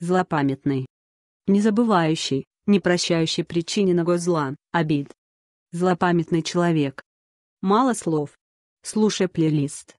злопамятный, незабывающий, не прощающий причиненного зла, обид. Злопамятный человек. Мало слов. Слушай плейлист.